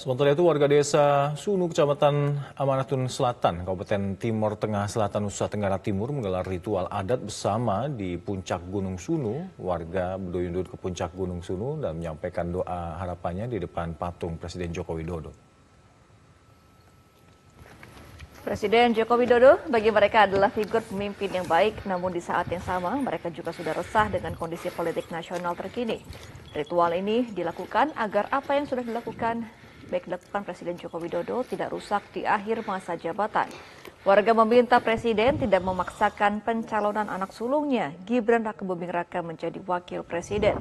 Sementara itu warga desa Sunu, kecamatan Amanatun Selatan, Kabupaten Timur Tengah Selatan, Nusa Tenggara Timur menggelar ritual adat bersama di puncak Gunung Sunu. Warga berduyun-duyun ke puncak Gunung Sunu dan menyampaikan doa harapannya di depan patung Presiden Joko Widodo. Presiden Joko Widodo bagi mereka adalah figur pemimpin yang baik, namun di saat yang sama mereka juga sudah resah dengan kondisi politik nasional terkini. Ritual ini dilakukan agar apa yang sudah dilakukan baik dilakukan Presiden Joko Widodo tidak rusak di akhir masa jabatan. Warga meminta Presiden tidak memaksakan pencalonan anak sulungnya Gibran Rakebuming Raka menjadi wakil Presiden.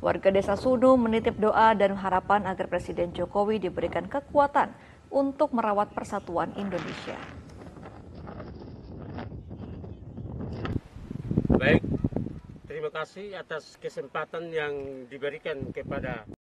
Warga desa Sunu menitip doa dan harapan agar Presiden Jokowi diberikan kekuatan untuk merawat persatuan Indonesia. Baik, terima kasih atas kesempatan yang diberikan kepada